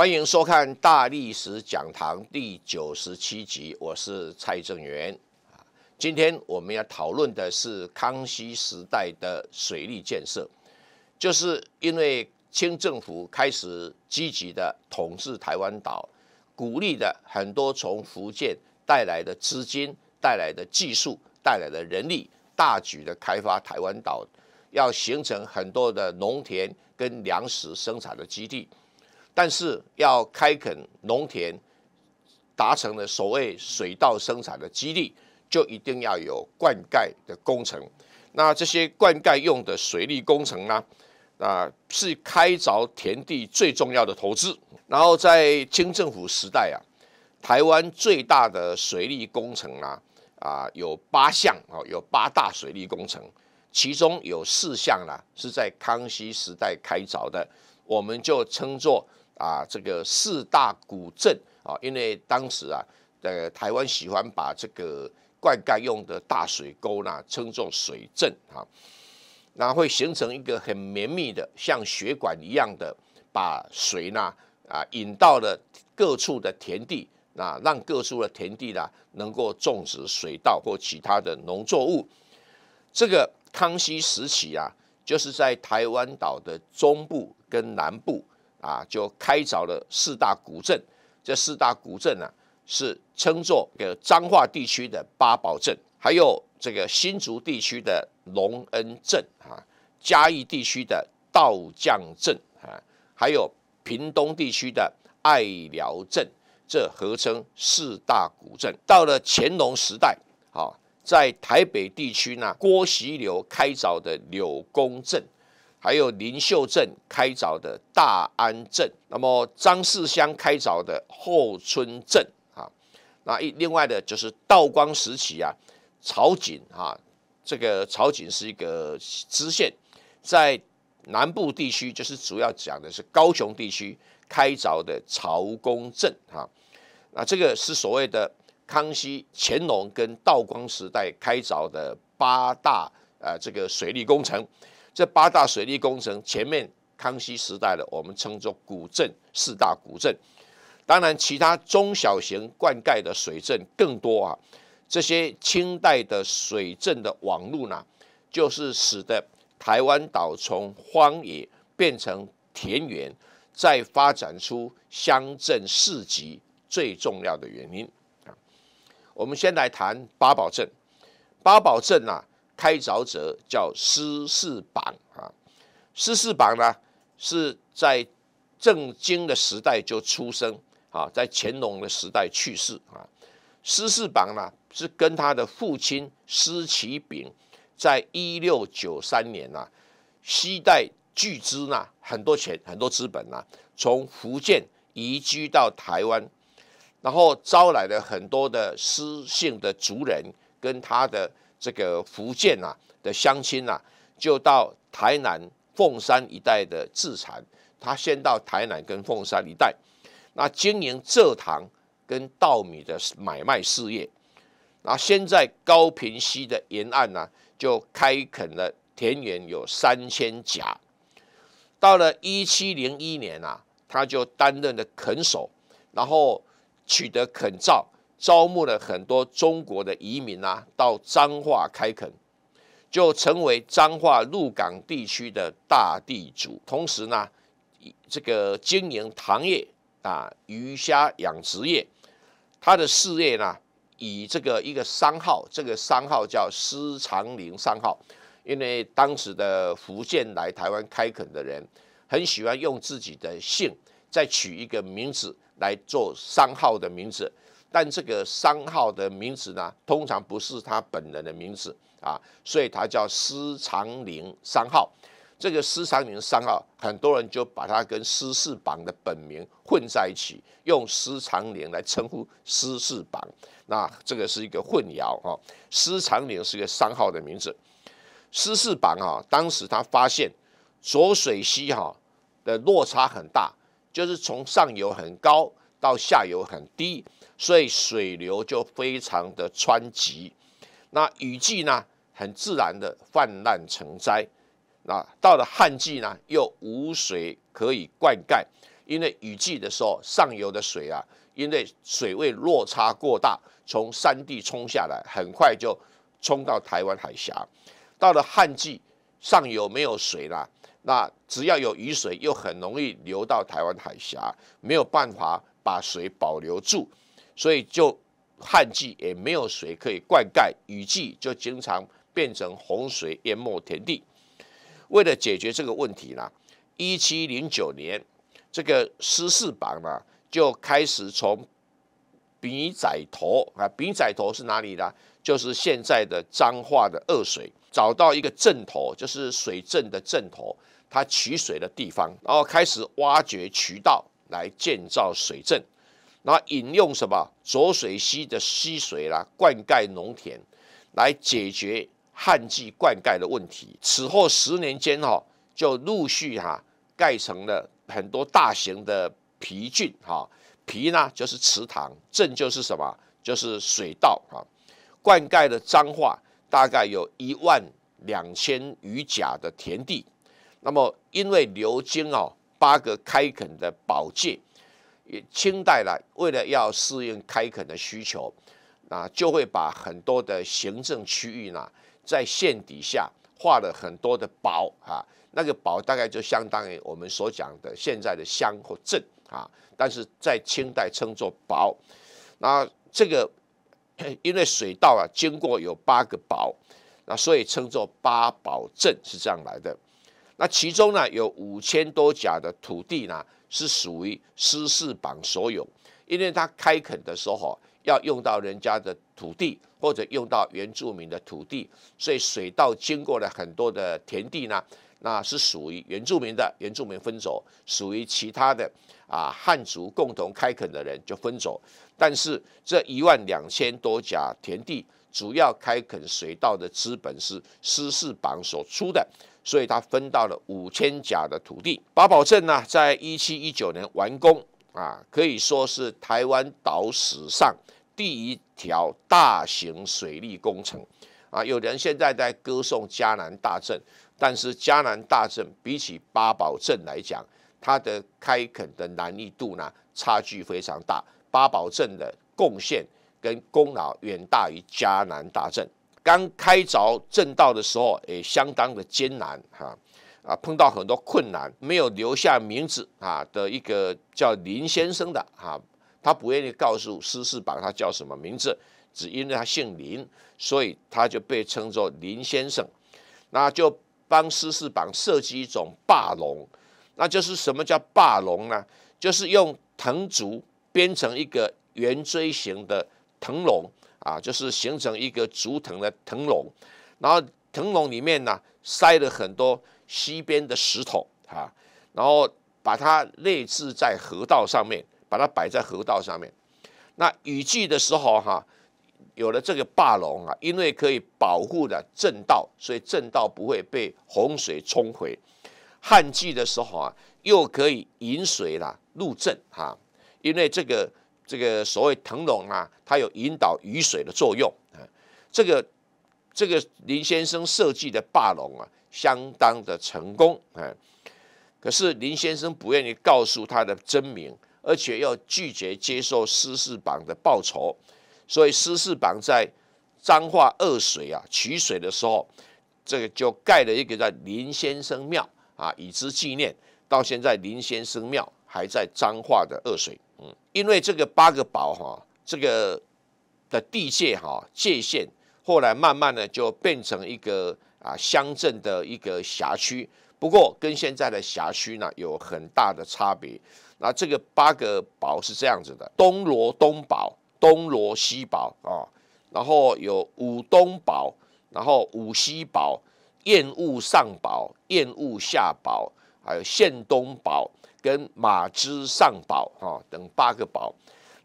欢迎收看《大历史讲堂》第九十七集，我是蔡正元今天我们要讨论的是康熙时代的水利建设，就是因为清政府开始积极的统治台湾岛，鼓励的很多从福建带来的资金、带来的技术、带来的人力，大举的开发台湾岛，要形成很多的农田跟粮食生产的基地。但是要开垦农田，达成了所谓水稻生产的基地，就一定要有灌溉的工程。那这些灌溉用的水利工程呢？啊，是开凿田地最重要的投资。然后在清政府时代啊，台湾最大的水利工程啊，啊，有八项啊，有八大水利工程，其中有四项啊、是在康熙时代开凿的，我们就称作。啊，这个四大古镇啊，因为当时啊，呃，台湾喜欢把这个灌溉用的大水沟呢，称作水镇啊，那会形成一个很绵密的，像血管一样的，把水呢，啊，引到了各处的田地，那让各处的田地呢，能够种植水稻或其他的农作物。这个康熙时期啊，就是在台湾岛的中部跟南部。啊，就开凿了四大古镇，这四大古镇呢，是称作给个彰化地区的八宝镇，还有这个新竹地区的龙恩镇啊，嘉义地区的道将镇啊，还有屏东地区的爱寮镇，这合称四大古镇。到了乾隆时代，啊，在台北地区呢，郭熙流开凿的柳公镇。还有林秀镇开凿的大安镇，那么张世乡开凿的后村镇啊，那一另外的就是道光时期啊，曹井啊，这个曹井是一个支县，在南部地区，就是主要讲的是高雄地区开凿的曹公镇啊，那这个是所谓的康熙、乾隆跟道光时代开凿的八大呃这个水利工程。这八大水利工程，前面康熙时代的我们称作古镇四大古镇，当然其他中小型灌溉的水镇更多啊。这些清代的水镇的网路呢，就是使得台湾岛从荒野变成田园，再发展出乡镇市集最重要的原因啊。我们先来谈八宝镇，八宝镇呐。开凿者叫施世榜啊，施世榜呢是在正经的时代就出生啊，在乾隆的时代去世啊。施世榜呢是跟他的父亲施其炳，在一六九三年呐，惜代巨资呐，很多钱很多资本呐，从福建移居到台湾，然后招来了很多的施姓的族人跟他的。这个福建啊的乡亲啊，就到台南凤山一带的自产，他先到台南跟凤山一带，那经营蔗糖跟稻米的买卖事业。那现在高平溪的沿岸呢，就开垦了田园有三千甲。到了一七零一年啊，他就担任了垦首，然后取得垦照。招募了很多中国的移民啊，到彰化开垦，就成为彰化鹿港地区的大地主。同时呢，这个经营糖业啊、鱼虾养殖业，他的事业呢，以这个一个商号，这个商号叫施长林商号。因为当时的福建来台湾开垦的人，很喜欢用自己的姓再取一个名字来做商号的名字。但这个商号的名字呢，通常不是他本人的名字啊，所以他叫施长林商号。这个施长林商号，很多人就把他跟施世榜的本名混在一起，用施长林来称呼施世榜。那这个是一个混淆啊，施长林是个商号的名字。施世榜啊，当时他发现浊水溪哈的落差很大，就是从上游很高。到下游很低，所以水流就非常的湍急。那雨季呢，很自然的泛滥成灾。那到了旱季呢，又无水可以灌溉。因为雨季的时候，上游的水啊，因为水位落差过大，从山地冲下来，很快就冲到台湾海峡。到了旱季，上游没有水了，那只要有雨水，又很容易流到台湾海峡，没有办法。把水保留住，所以就旱季也没有水可以灌溉，雨季就经常变成洪水淹没田地。为了解决这个问题呢，一七零九年，这个施世榜呢就开始从比仔头啊，比仔头是哪里呢？就是现在的彰化的二水，找到一个镇头，就是水镇的镇头，它取水的地方，然后开始挖掘渠道。来建造水镇，然后引用什么浊水溪的溪水啦，灌溉农田，来解决旱季灌溉的问题。此后十年间哈，就陆续哈盖成了很多大型的皮郡哈，皮呢就是池塘，镇就是什么，就是水稻哈，灌溉的彰化大概有一万两千余甲的田地。那么因为流经哦。八个开垦的宝界，清代呢，为了要适应开垦的需求，啊，就会把很多的行政区域呢，在县底下画了很多的堡啊，那个堡大概就相当于我们所讲的现在的乡或镇啊，但是在清代称作堡。那这个 因为水稻啊经过有八个堡，那所以称作八堡镇是这样来的。那其中呢，有五千多甲的土地呢，是属于私氏榜所有，因为他开垦的时候要用到人家的土地，或者用到原住民的土地，所以水稻经过了很多的田地呢，那是属于原住民的，原住民分走，属于其他的啊汉族共同开垦的人就分走，但是这一万两千多甲田地。主要开垦水稻的资本是施氏榜所出的，所以他分到了五千甲的土地。八宝镇呢，在一七一九年完工啊，可以说是台湾岛史上第一条大型水利工程啊。有人现在在歌颂嘉南大镇，但是嘉南大镇比起八宝镇来讲，它的开垦的难易度呢，差距非常大。八宝镇的贡献。跟功劳远大于迦南大阵。刚开凿正道的时候，也相当的艰难哈，啊，碰到很多困难，没有留下名字啊的一个叫林先生的啊，他不愿意告诉施世榜他叫什么名字，只因为他姓林，所以他就被称作林先生，那就帮施世榜设计一种霸龙，那就是什么叫霸龙呢？就是用藤竹编成一个圆锥形的。藤笼啊，就是形成一个竹藤的藤笼，然后藤笼里面呢塞了很多西边的石头啊，然后把它内置在河道上面，把它摆在河道上面。那雨季的时候哈，有了这个坝笼啊，因为可以保护的正道，所以正道不会被洪水冲毁。旱季的时候啊，又可以引水了入镇哈，因为这个。这个所谓腾龙啊，它有引导雨水的作用啊。这个这个林先生设计的霸龙啊，相当的成功啊。可是林先生不愿意告诉他的真名，而且又拒绝接受施事榜的报酬，所以施事榜在彰化二水啊取水的时候，这个就盖了一个在林先生庙啊，以之纪念。到现在林先生庙还在彰化的二水。因为这个八个堡哈，这个的地界哈界限，后来慢慢的就变成一个啊乡镇的一个辖区，不过跟现在的辖区呢有很大的差别。那这个八个堡是这样子的：东罗东堡、东罗西堡啊，然后有五东堡，然后五西堡、燕务上堡、燕务下堡，还有县东堡。跟马之上堡啊等八个堡，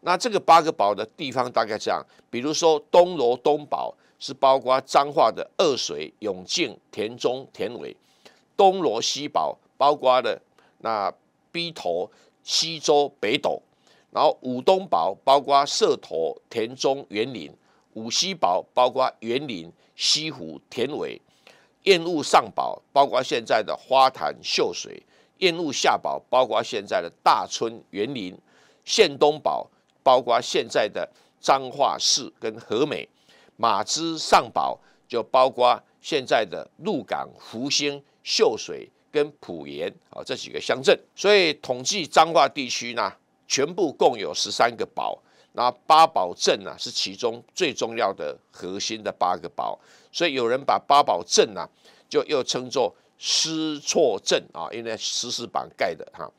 那这个八个堡的地方大概这样，比如说东罗东堡是包括彰化的二水、永靖、田中、田尾；东罗西堡包括的那碧头、西洲、北斗；然后五东堡包括社头、田中、园林；五西堡包括园林、西湖、田尾；燕务上堡包括现在的花坛、秀水。燕路下堡包括现在的大村、园林、县东堡，包括现在的彰化市跟和美、马之上堡，就包括现在的鹿港、福兴、秀水跟浦盐啊这几个乡镇。所以统计彰化地区呢，全部共有十三个堡，那八堡镇呢是其中最重要的核心的八个堡，所以有人把八宝镇呢就又称作。失措症啊，因为石屎板盖的哈，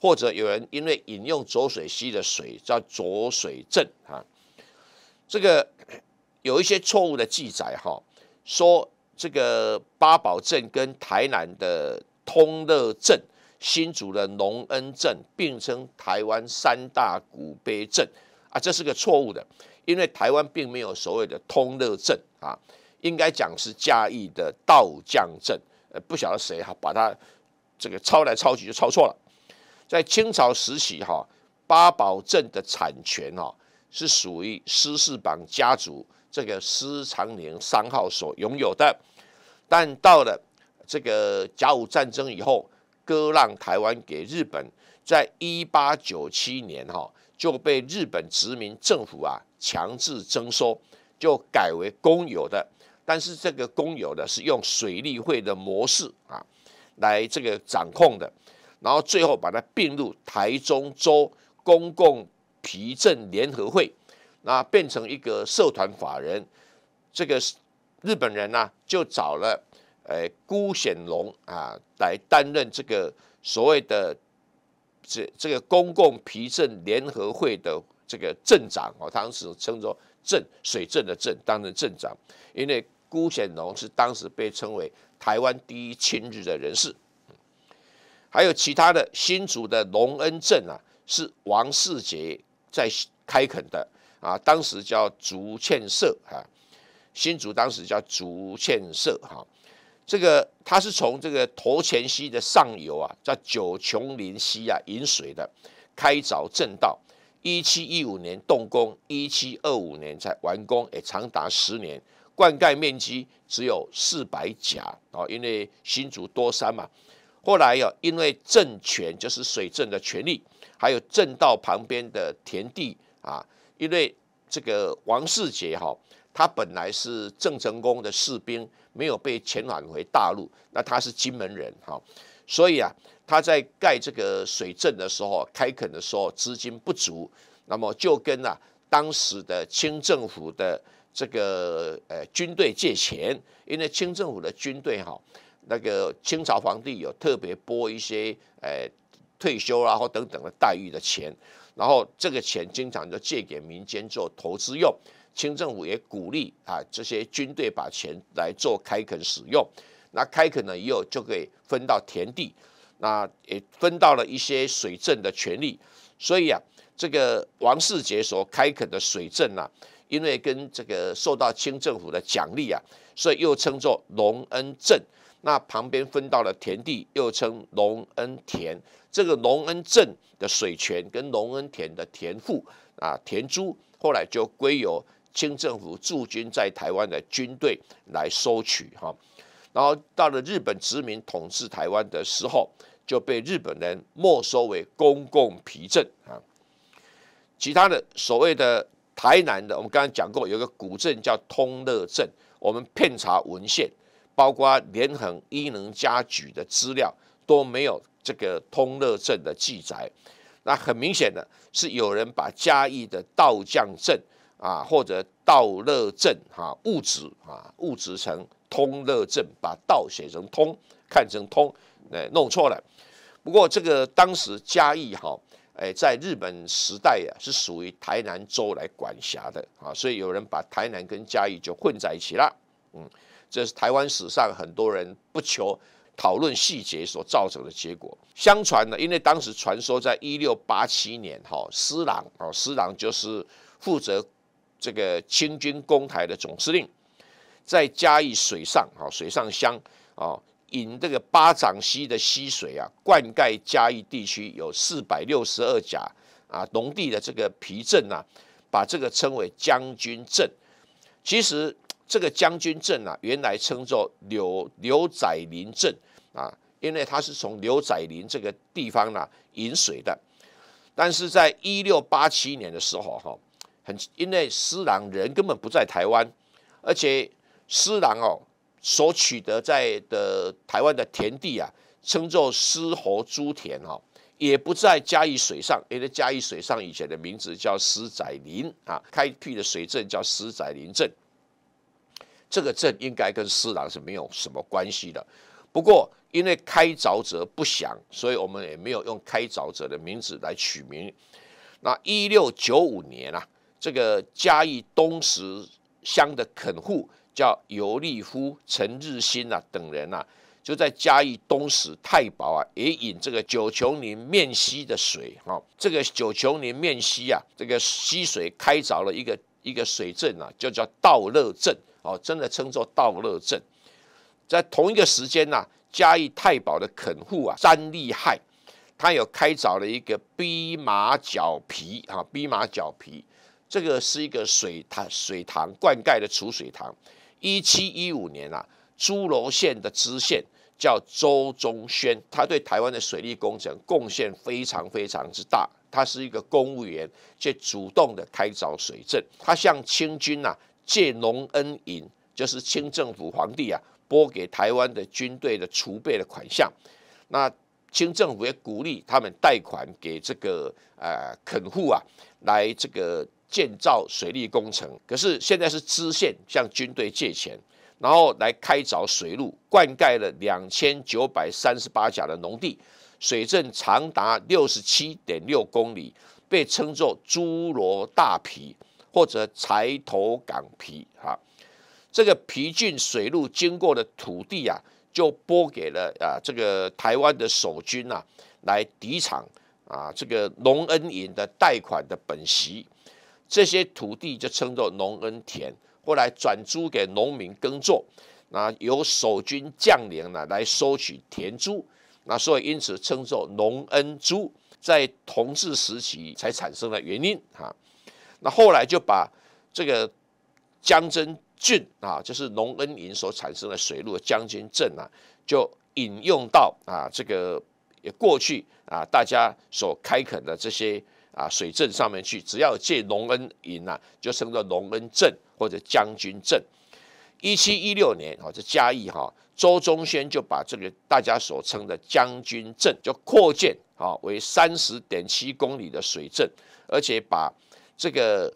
或者有人因为饮用浊水溪的水，叫浊水症啊。这个有一些错误的记载哈，说这个八宝镇跟台南的通乐镇、新竹的农恩镇并称台湾三大古碑镇啊，这是个错误的，因为台湾并没有所谓的通乐镇啊，应该讲是嘉义的道将镇。不晓得谁哈把它这个抄来抄去就抄错了，在清朝时期哈八宝镇的产权哈是属于施氏榜家族这个施长年三号所拥有的，但到了这个甲午战争以后割让台湾给日本，在一八九七年哈就被日本殖民政府啊强制征收，就改为公有的。但是这个公有的是用水利会的模式啊，来这个掌控的，然后最后把它并入台中州公共皮政联合会，那变成一个社团法人。这个日本人呢，就找了呃辜显龙啊来担任这个所谓的这这个公共皮政联合会的这个镇长啊，当时称作“镇水镇”的镇，担任镇长，因为。辜显荣是当时被称为台湾第一亲日的人士，还有其他的新竹的龙恩镇啊，是王世杰在开垦的啊，当时叫竹堑社啊，新竹当时叫竹堑社哈，这个他是从这个头前溪的上游啊，叫九穹林溪啊引水的，开凿正道，一七一五年动工，一七二五年才完工，也长达十年。灌溉面积只有四百甲啊，因为新竹多山嘛。后来呀，因为政权就是水政的权利，还有政道旁边的田地啊，因为这个王世杰哈，他本来是郑成功的士兵，没有被遣返回大陆，那他是金门人哈，所以啊，他在盖这个水镇的时候、开垦的时候资金不足，那么就跟啊当时的清政府的。这个呃军队借钱，因为清政府的军队哈，那个清朝皇帝有特别拨一些呃退休啊或等等的待遇的钱，然后这个钱经常就借给民间做投资用。清政府也鼓励啊这些军队把钱来做开垦使用，那开垦了以后就可以分到田地，那也分到了一些水镇的权利。所以啊，这个王世杰所开垦的水镇呢。因为跟这个受到清政府的奖励啊，所以又称作隆恩镇。那旁边分到了田地，又称隆恩田。这个隆恩镇的水权跟隆恩田的田赋啊，田租，后来就归由清政府驻军在台湾的军队来收取哈。然后到了日本殖民统治台湾的时候，就被日本人没收为公共皮镇啊。其他的所谓的。台南的，我们刚刚讲过，有个古镇叫通乐镇。我们遍查文献，包括联恒、伊能家举的资料，都没有这个通乐镇的记载。那很明显的是，有人把嘉义的道将镇啊，或者道乐镇哈物质啊物质成通乐镇，把道写成通，看成通，呃弄错了。不过这个当时嘉义哈。哎，在日本时代啊，是属于台南州来管辖的啊，所以有人把台南跟嘉义就混在一起了。嗯，这是台湾史上很多人不求讨论细节所造成的结果。相传呢，因为当时传说在1687年，哈，施琅，啊，施琅就是负责这个清军攻台的总司令，在嘉义水上，哈，水上乡，啊，引这个巴掌溪的溪水啊，灌溉嘉义地区有四百六十二甲啊农地的这个皮镇啊，把这个称为将军镇。其实这个将军镇啊，原来称作牛牛仔林镇啊，因为它是从刘仔林这个地方呢引水的。但是在一六八七年的时候，哈，很因为施琅人根本不在台湾，而且施琅哦。所取得在的台湾的田地啊，称作狮吼猪田哈，也不在嘉义水上，因为嘉义水上以前的名字叫狮仔林啊，开辟的水镇叫狮仔林镇，这个镇应该跟狮郎是没有什么关系的。不过因为开凿者不详，所以我们也没有用开凿者的名字来取名。那一六九五年啊，这个嘉义东石乡的垦户。叫尤利夫、陈日新啊等人呐，就在嘉义东史太保啊，也引这个九琼林面溪的水。好，这个九琼林面溪啊，这个溪水开凿了一个一个水镇啊，就叫道乐镇哦，真的称作道乐镇。在同一个时间呐，嘉义太保的垦户啊詹利害，他有开凿了一个陂马角皮啊，陂马角皮。这个是一个水塘，水塘灌溉的储水塘。一七一五年啊，诸罗县的知县叫周宗宣，他对台湾的水利工程贡献非常非常之大。他是一个公务员，却主动的开凿水圳。他向清军啊借农恩银，就是清政府皇帝啊拨给台湾的军队的储备的款项。那清政府也鼓励他们贷款给这个呃垦户啊，来这个。建造水利工程，可是现在是支线向军队借钱，然后来开凿水路，灌溉了两千九百三十八甲的农地，水镇长达六十七点六公里，被称作“侏罗大皮”或者“柴头港皮”啊。这个皮郡水路经过的土地啊，就拨给了啊这个台湾的守军啊，来抵偿啊这个农恩银的贷款的本息。这些土地就称作农恩田，后来转租给农民耕作，那由守军将领呢来收取田租，那所以因此称作农恩租，在同治时期才产生了原因哈，那后来就把这个江真郡啊，就是农恩营所产生的水路将军镇啊，就引用到啊这个过去啊大家所开垦的这些。啊，水镇上面去，只要借隆恩营呐，就称作隆恩镇或者将军镇。一七一六年啊，这嘉义哈，周宗轩就把这个大家所称的将军镇就扩建啊为三十点七公里的水镇，而且把这个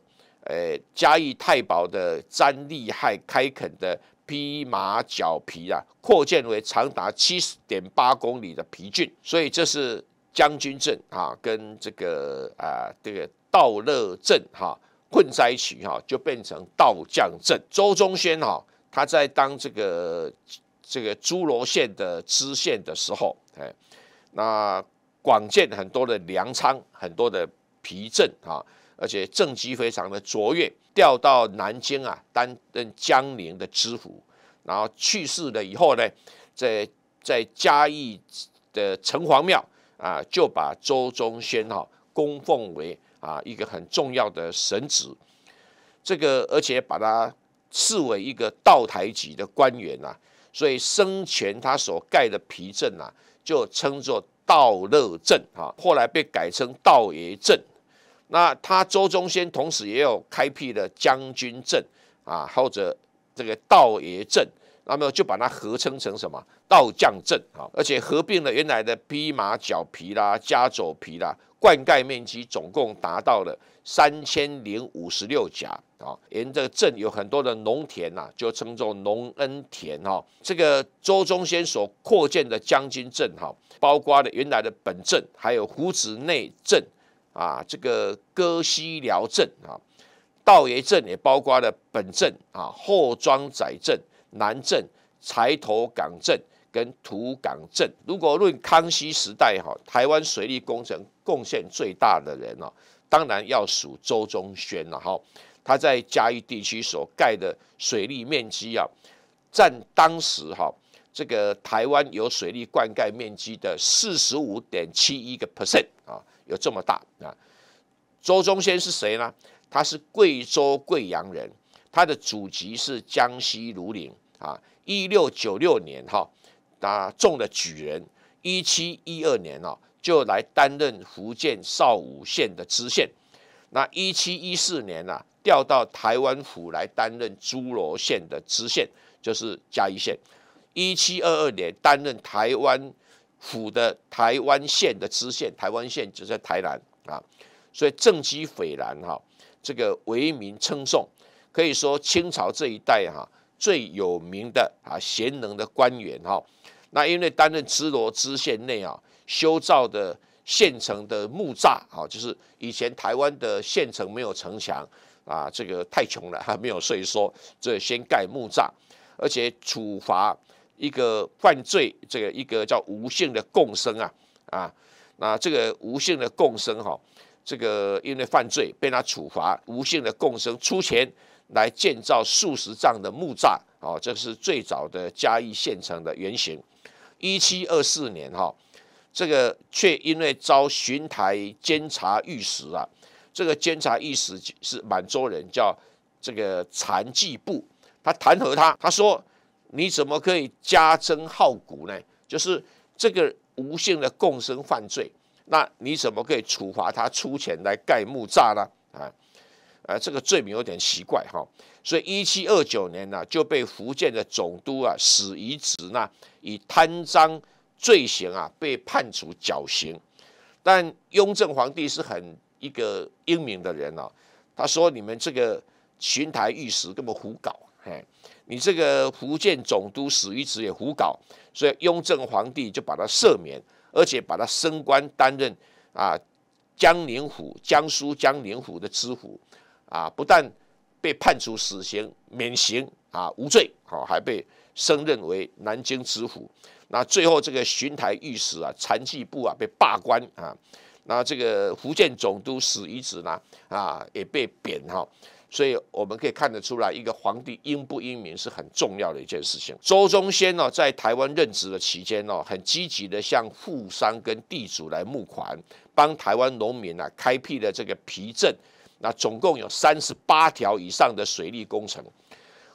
呃嘉义太保的詹利害开垦的披马脚皮啊，扩建为长达七十点八公里的皮郡，所以这是。将军镇啊，跟这个啊，这个道乐镇哈混在一起哈，就变成道将镇。周宗宣哈，他在当这个这个诸罗县的知县的时候，哎，那广建很多的粮仓，很多的皮镇啊，而且政绩非常的卓越。调到南京啊，担任江宁的知府，然后去世了以后呢，在在嘉义的城隍庙。啊，就把周宗宣哈供奉为啊一个很重要的神职，这个而且把他视为一个道台级的官员呐，所以生前他所盖的皮镇呐，就称作道乐镇啊，后来被改成道爷镇。那他周宗先同时也有开辟了将军镇啊，或者这个道爷镇。那么就把它合称成什么道将镇啊，而且合并了原来的披麻角皮啦、加肘皮啦，灌溉面积总共达到了三千零五十六甲啊。沿着镇有很多的农田呐，就称作农恩田哈。这个周忠先所扩建的将军镇哈，包括了原来的本镇，还有胡子内镇啊，这个歌西寮镇啊，道爷镇也包括了本镇啊、后庄仔镇。南镇、柴头港镇跟土港镇，如果论康熙时代哈，台湾水利工程贡献最大的人哦，当然要数周宗轩了哈。他在嘉义地区所盖的水利面积啊，占当时哈这个台湾有水利灌溉面积的四十五点七一个 percent 啊，有这么大。啊。周宗轩是谁呢？他是贵州贵阳人，他的祖籍是江西庐陵。啊，一六九六年哈，他中了举人。一七一二年啊，就来担任福建邵武县的知县。那一七一四年啊，调到台湾府来担任诸罗县的知县，就是嘉义县。一七二二年担任台湾府的台湾县的知县，台湾县就在台南啊。所以政绩斐然哈，这个为民称颂，可以说清朝这一代哈。最有名的啊贤能的官员哈，那因为担任芝罗支县内啊修造的县城的木栅啊，就是以前台湾的县城没有城墙啊，这个太穷了还 没有税收，这先盖木栅，而且处罚一个犯罪，这个一个叫吴姓的共生啊啊，那这个吴姓的共生哈，这个因为犯罪被他处罚，无限的共生出钱。来建造数十丈的木栅，哦，这是最早的嘉义县城的原型。一七二四年，哈，这个却因为遭巡台监察御史啊，这个监察御史是满洲人，叫这个残疾部，他弹劾他，他说你怎么可以加征好古呢？就是这个无限的共生犯罪，那你怎么可以处罚他出钱来盖木栅呢？呃，这个罪名有点奇怪哈，所以一七二九年呢，就被福建的总督啊史贻植呢以贪赃罪行啊被判处绞刑。但雍正皇帝是很一个英明的人哦，他说你们这个巡台御史根本胡搞，你这个福建总督史贻植也胡搞，所以雍正皇帝就把他赦免，而且把他升官担任啊江宁府、江苏江宁府的知府。啊，不但被判处死刑免刑啊无罪，好，还被升任为南京知府。那最后这个巡台御史啊、残疾部啊被罢官啊。那这个福建总督史贻子呢啊也被贬哈。所以我们可以看得出来，一个皇帝英不英明是很重要的一件事情。周宗先呢在台湾任职的期间呢，很积极的向富商跟地主来募款，帮台湾农民啊开辟了这个皮镇。那总共有三十八条以上的水利工程，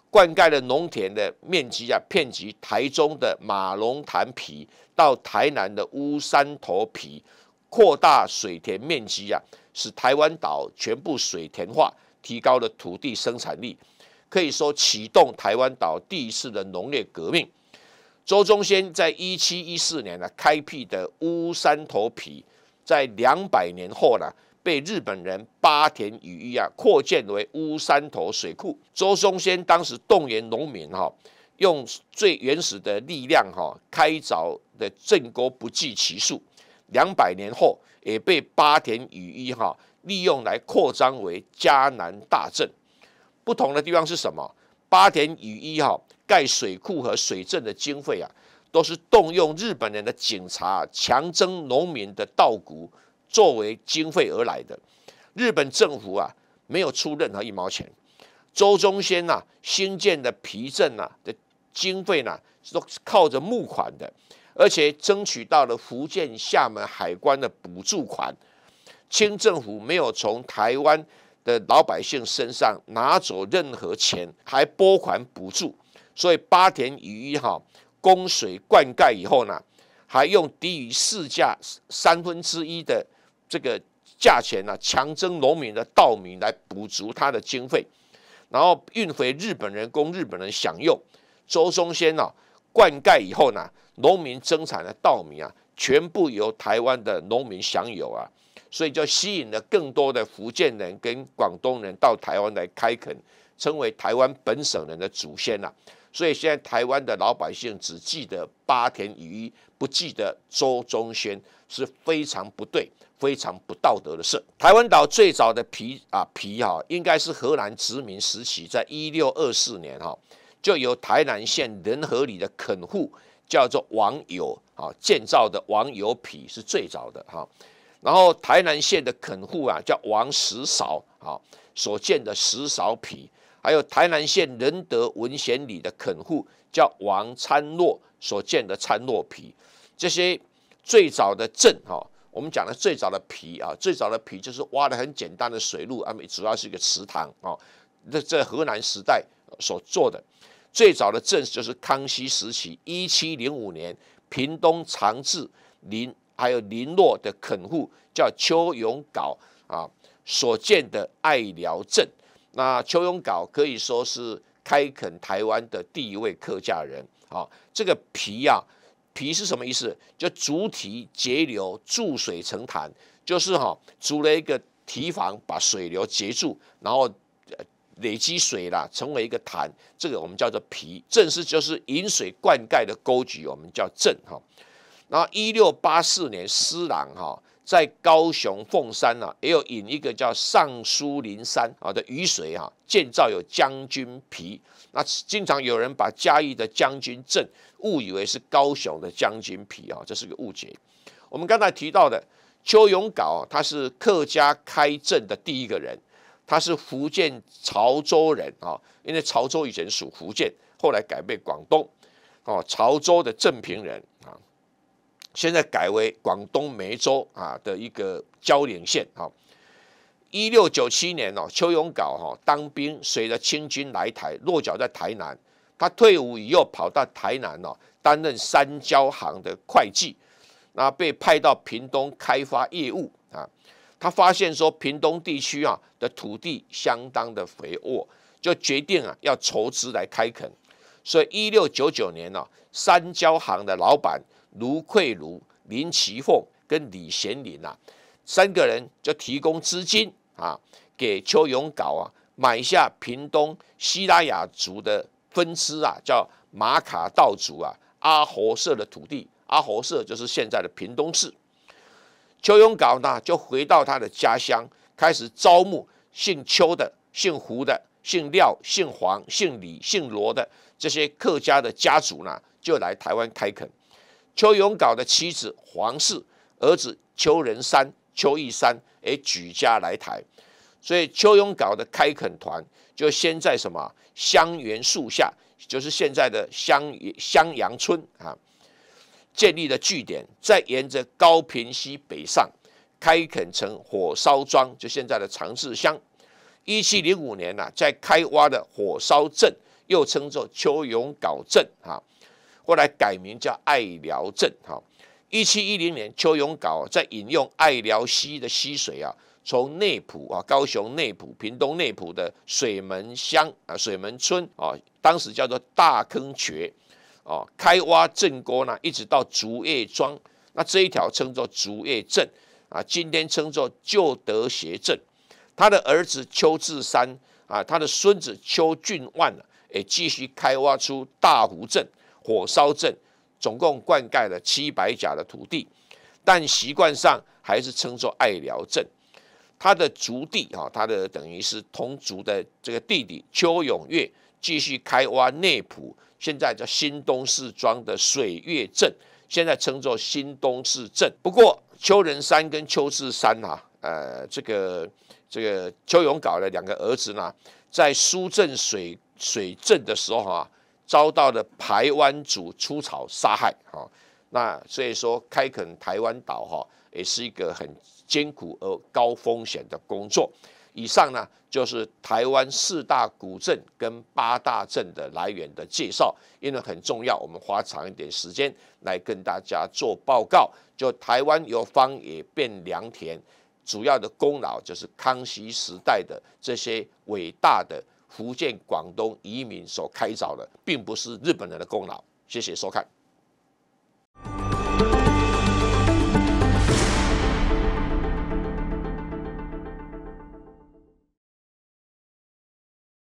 灌溉的农田的面积啊，遍及台中的马龙潭皮到台南的乌山头皮，扩大水田面积啊，使台湾岛全部水田化，提高了土地生产力，可以说启动台湾岛第一次的农业革命。周中先在一七一四年呢，开辟的乌山头皮，在两百年后呢。被日本人八田雨一啊扩建为乌山头水库。周松仙当时动员农民哈，用最原始的力量哈开凿的正沟不计其数。两百年后也被八田雨一哈利用来扩张为迦南大镇。不同的地方是什么？八田雨一哈盖水库和水镇的经费啊，都是动用日本人的警察强征农民的稻谷。作为经费而来的，日本政府啊没有出任何一毛钱。周宗先呐新建的皮镇呐的经费呢是靠着募款的，而且争取到了福建厦门海关的补助款。清政府没有从台湾的老百姓身上拿走任何钱，还拨款补助。所以八田与一哈供水灌溉以后呢，还用低于市价三分之一的。这个价钱呢，强征农民的稻米来补足他的经费，然后运回日本人供日本人享用。周钟先呢，灌溉以后呢，农民生产的稻米啊，全部由台湾的农民享有啊，所以就吸引了更多的福建人跟广东人到台湾来开垦，成为台湾本省人的祖先啊。所以现在台湾的老百姓只记得八田与一，不记得周钟轩是非常不对。非常不道德的事。台湾岛最早的皮啊皮哈，应该是荷兰殖民时期，在一六二四年哈，就由台南县仁和里的垦户叫做王友啊建造的王友皮是最早的哈。然后台南县的垦户啊叫王石勺啊所建的石勺皮，还有台南县仁德文贤里的垦户叫王参落所建的参落皮，这些最早的镇哈。我们讲的最早的皮啊，最早的皮就是挖的很简单的水路，啊，主要是一个池塘啊，那在河南时代所做的最早的镇就是康熙时期一七零五年屏东长治林还有林落的垦户叫邱永镐啊所建的爱寮镇，那邱永镐可以说是开垦台湾的第一位客家人啊，这个皮呀。脾是什么意思？就主体截流，注水成潭，就是哈筑了一个堤防，把水流截住，然后累积水啦，成为一个潭，这个我们叫做脾。正是就是引水灌溉的沟渠，我们叫圳哈。然后一六八四年，施琅哈。在高雄凤山啊，也有引一个叫上书林山啊的雨水啊，建造有将军皮。那经常有人把嘉义的将军镇误以为是高雄的将军皮啊，这是个误解。我们刚才提到的邱永啊，他是客家开镇的第一个人，他是福建潮州人啊，因为潮州以前属福建，后来改被广东哦，潮州的镇平人。现在改为广东梅州啊的一个交岭线哈。一六九七年哦，邱永镐哈当兵，随着清军来台，落脚在台南。他退伍以后，跑到台南哦担任三交行的会计，那被派到屏东开发业务啊。他发现说屏东地区啊的土地相当的肥沃，就决定啊要筹资来开垦。所以一六九九年呢，三交行的老板。卢桂如、林奇凤跟李贤林呐，三个人就提供资金啊，给邱永搞啊，买下屏东西拉雅族的分支啊，叫马卡道族啊，阿猴社的土地。阿猴社就是现在的屏东市。邱永搞呢，就回到他的家乡，开始招募姓邱的、姓胡的、姓廖、姓黄、姓李、姓罗的这些客家的家族呢，就来台湾开垦。邱永镐的妻子黄氏、儿子邱仁山、邱义山，也举家来台，所以邱永镐的开垦团就先在什么香园树下，就是现在的香香阳村啊，建立了据点，再沿着高平溪北上开垦成火烧庄，就现在的长治乡。一七零五年啊，在开挖的火烧镇，又称作邱永镐镇啊。后来改名叫爱寮镇。哈。一七一零年，邱永镐在引用爱寮溪的溪水啊，从内埔啊，高雄内埔、屏东内埔的水门乡啊，水门村啊，当时叫做大坑渠，啊，开挖镇沟呢，一直到竹叶庄，那这一条称作竹叶镇啊，今天称作旧德协镇。他的儿子邱志山啊，他的孙子邱俊万啊、也继续开挖出大湖镇。火烧镇总共灌溉了七百甲的土地，但习惯上还是称作爱寮镇。他的族弟啊，他的等于是同族的这个弟弟邱永月继续开挖内埔，现在叫新东市庄的水月镇，现在称作新东市镇。不过邱仁山跟邱志山啊，呃，这个这个邱永搞的两个儿子呢，在苏镇水水镇的时候啊。遭到了台湾族出草杀害，哈，那所以说开垦台湾岛，哈，也是一个很艰苦而高风险的工作。以上呢，就是台湾四大古镇跟八大镇的来源的介绍，因为很重要，我们花长一点时间来跟大家做报告。就台湾由方野变良田，主要的功劳就是康熙时代的这些伟大的。福建、广东移民所开凿的，并不是日本人的功劳。谢谢收看。